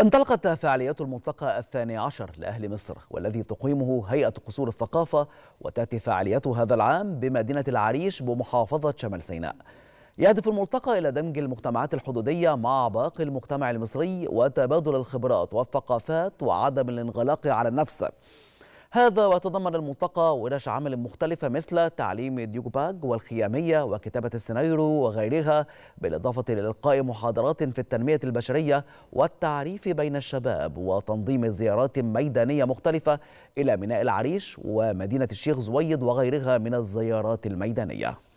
انطلقت فعاليات الملتقى الثاني عشر لأهل مصر والذي تقيمه هيئة قصور الثقافة وتأتي فعاليات هذا العام بمدينة العريش بمحافظة شمال سيناء يهدف الملتقى إلى دمج المجتمعات الحدودية مع باقي المجتمع المصري وتبادل الخبرات والثقافات وعدم الانغلاق على النفس هذا ويتضمن الملتقى ورش عمل مختلفة مثل تعليم الديوكوباج والخيامية وكتابة السيناريو وغيرها بالإضافة لإلقاء محاضرات في التنمية البشرية والتعريف بين الشباب وتنظيم زيارات ميدانية مختلفة إلى ميناء العريش ومدينة الشيخ زويد وغيرها من الزيارات الميدانية